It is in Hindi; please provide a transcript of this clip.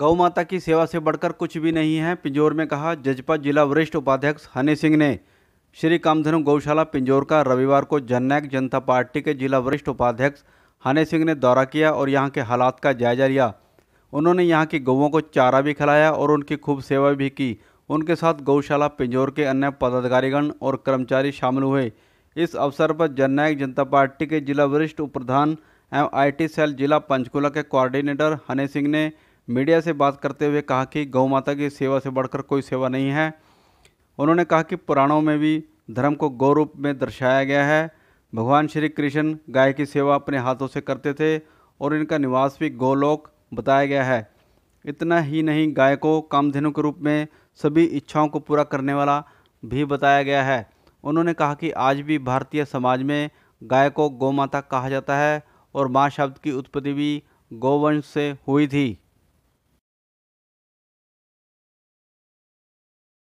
गौ माता की सेवा से बढ़कर कुछ भी नहीं है पिंजौर में कहा जजपा जिला वरिष्ठ उपाध्यक्ष हनी सिंह ने श्री कामधनु गौशाला पिंजौर का रविवार को जननायक जनता पार्टी के जिला वरिष्ठ उपाध्यक्ष हनी सिंह ने दौरा किया और यहाँ के हालात का जायजा लिया उन्होंने यहाँ की गौवों को चारा भी खिलाया और उनकी खूब सेवा भी की उनके साथ गौशाला पिंजौर के अन्य पदाधिकारीगण और कर्मचारी शामिल हुए इस अवसर पर जननायक जनता पार्टी के जिला वरिष्ठ उप प्रधान एवं आई सेल जिला पंचकूला के कोऑर्डिनेटर हनी सिंह ने मीडिया से बात करते हुए कहा कि गौ माता की सेवा से बढ़कर कोई सेवा नहीं है उन्होंने कहा कि पुराणों में भी धर्म को गौ रूप में दर्शाया गया है भगवान श्री कृष्ण गाय की सेवा अपने हाथों से करते थे और इनका निवास भी गौलोक बताया गया है इतना ही नहीं गाय को कामधेनु के रूप में सभी इच्छाओं को पूरा करने वाला भी बताया गया है उन्होंने कहा कि आज भी भारतीय समाज में गाय को गौ माता कहा जाता है और माँ शब्द की उत्पत्ति भी गौवंश से हुई थी